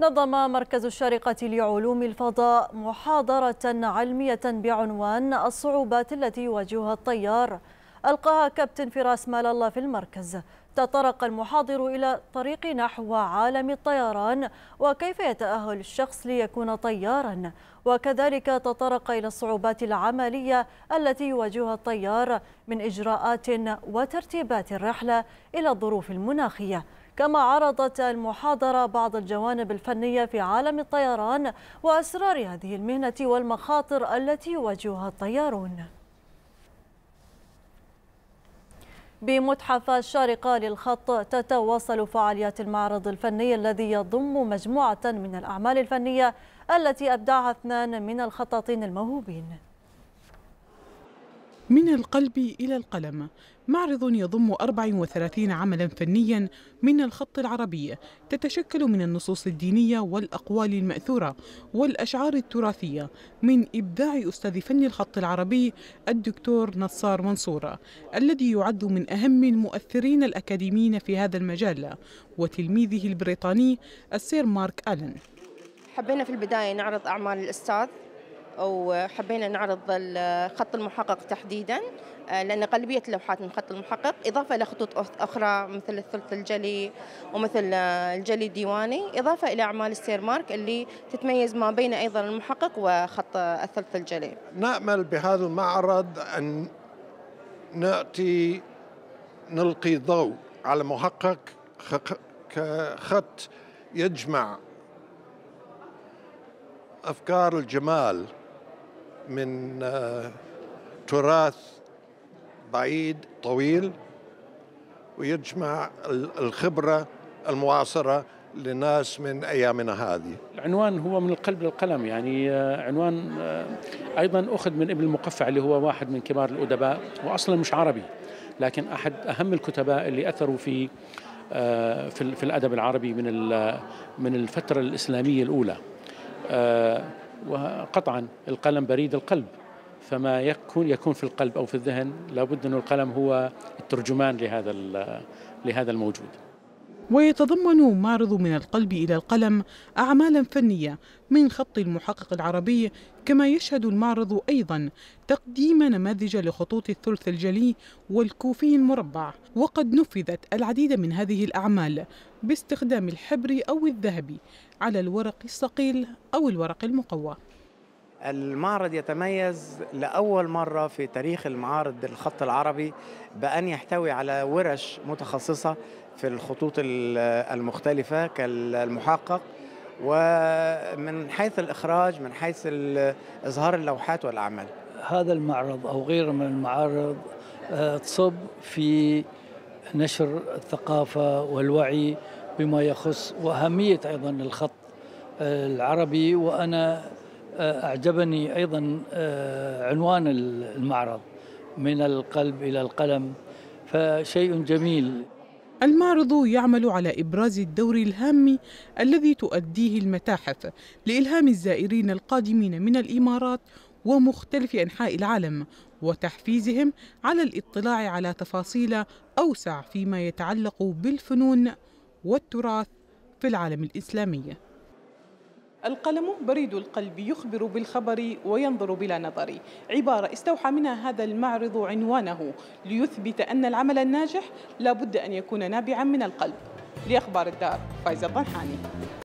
نظم مركز الشارقة لعلوم الفضاء محاضرة علمية بعنوان الصعوبات التي يواجهها الطيار ألقاها كابتن فراس مال الله في المركز تطرق المحاضر إلى طريق نحو عالم الطيران وكيف يتأهل الشخص ليكون طيارا وكذلك تطرق إلى الصعوبات العملية التي يواجهها الطيار من إجراءات وترتيبات الرحلة إلى الظروف المناخية كما عرضت المحاضرة بعض الجوانب الفنية في عالم الطيران وأسرار هذه المهنة والمخاطر التي يواجهها الطيارون بمتحف الشارقة للخط تتواصل فعاليات المعرض الفني الذي يضم مجموعة من الأعمال الفنية التي أبدعها اثنان من الخطاطين الموهوبين من القلب إلى القلم معرض يضم 34 عملا فنيا من الخط العربي تتشكل من النصوص الدينية والأقوال المأثورة والأشعار التراثية من إبداع أستاذ فن الخط العربي الدكتور نصار منصور الذي يعد من أهم المؤثرين الأكاديميين في هذا المجال وتلميذه البريطاني السير مارك ألن حبينا في البداية نعرض أعمال الأستاذ وحبينا نعرض الخط المحقق تحديدا آه، لأن غالبية اللوحات من خط المحقق إضافة الى خطوط أخرى مثل الثلث الجلي ومثل آه، الجلي الديواني إضافة إلى أعمال السير مارك اللي تتميز ما بين أيضا المحقق وخط الثلث الجلي نأمل بهذا المعرض أن نأتي نلقي ضوء على محقق كخط يجمع أفكار الجمال من آه، تراث بعيد طويل ويجمع الخبرة المعاصرة لناس من أيامنا هذه العنوان هو من القلب للقلم يعني آه، عنوان آه، أيضا أخذ من ابن المقفع اللي هو واحد من كبار الأدباء وأصلا مش عربي لكن أحد أهم الكتباء اللي أثروا في في الأدب العربي من من الفترة الإسلامية الأولى وقطعا القلم بريد القلب فما يكون يكون في القلب او في الذهن لابد ان القلم هو الترجمان لهذا لهذا الموجود ويتضمن معرض من القلب إلى القلم أعمالا فنية من خط المحقق العربي كما يشهد المعرض أيضا تقديم نماذج لخطوط الثلث الجلي والكوفي المربع وقد نفذت العديد من هذه الأعمال باستخدام الحبر أو الذهب على الورق الصقيل أو الورق المقوى المعرض يتميز لأول مرة في تاريخ المعارض الخط العربي بأن يحتوي على ورش متخصصة في الخطوط المختلفة كالمحقق ومن حيث الإخراج من حيث إظهار اللوحات والأعمال هذا المعرض أو غيره من المعارض آه، تصب في نشر الثقافة والوعي بما يخص وأهمية أيضا الخط آه، العربي وأنا آه، أعجبني أيضا آه، عنوان المعرض من القلب إلى القلم فشيء جميل المعرض يعمل على إبراز الدور الهام الذي تؤديه المتاحف لإلهام الزائرين القادمين من الإمارات ومختلف أنحاء العالم وتحفيزهم على الاطلاع على تفاصيل أوسع فيما يتعلق بالفنون والتراث في العالم الإسلامي القلم بريد القلب يخبر بالخبر وينظر بلا نظر عبارة استوحى منها هذا المعرض عنوانه ليثبت أن العمل الناجح لابد أن يكون نابعا من القلب لأخبار الدار فايزة الضنحاني